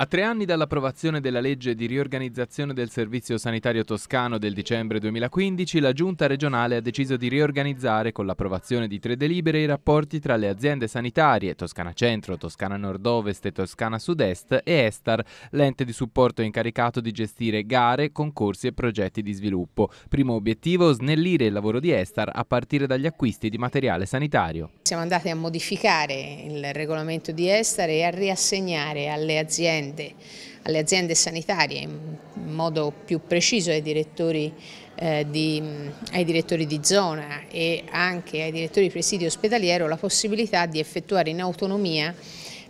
A tre anni dall'approvazione della legge di riorganizzazione del Servizio Sanitario Toscano del dicembre 2015, la Giunta regionale ha deciso di riorganizzare con l'approvazione di tre delibere i rapporti tra le aziende sanitarie Toscana Centro, Toscana Nord-Ovest e Toscana Sud-Est e Estar, l'ente di supporto incaricato di gestire gare, concorsi e progetti di sviluppo. Primo obiettivo, snellire il lavoro di Estar a partire dagli acquisti di materiale sanitario. Siamo andati a modificare il regolamento di Estar e a riassegnare alle aziende aziende, alle aziende sanitarie, in modo più preciso ai direttori, eh, di, ai direttori di zona e anche ai direttori di presidio ospedaliero la possibilità di effettuare in autonomia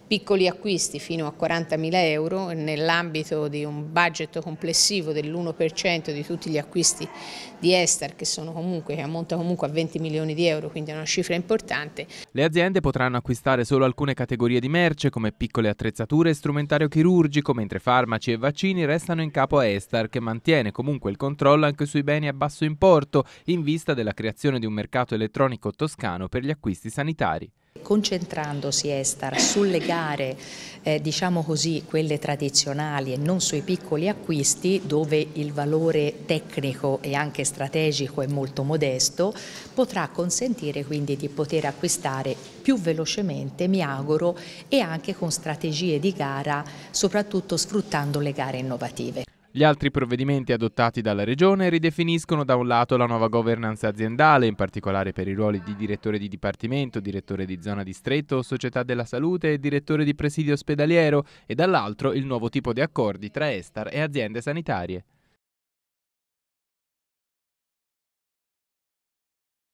piccoli acquisti fino a 40.000 euro nell'ambito di un budget complessivo dell'1% di tutti gli acquisti di Estar che, comunque, che ammonta comunque a 20 milioni di euro, quindi è una cifra importante. Le aziende potranno acquistare solo alcune categorie di merce come piccole attrezzature e strumentario chirurgico, mentre farmaci e vaccini restano in capo a Estar che mantiene comunque il controllo anche sui beni a basso importo in vista della creazione di un mercato elettronico toscano per gli acquisti sanitari. Concentrandosi Estar sulle gare, eh, diciamo così, quelle tradizionali e non sui piccoli acquisti dove il valore tecnico e anche strategico è molto modesto, potrà consentire quindi di poter acquistare più velocemente, mi auguro, e anche con strategie di gara, soprattutto sfruttando le gare innovative. Gli altri provvedimenti adottati dalla Regione ridefiniscono da un lato la nuova governance aziendale, in particolare per i ruoli di direttore di dipartimento, direttore di zona distretto, società della salute e direttore di presidio ospedaliero, e dall'altro il nuovo tipo di accordi tra Estar e aziende sanitarie.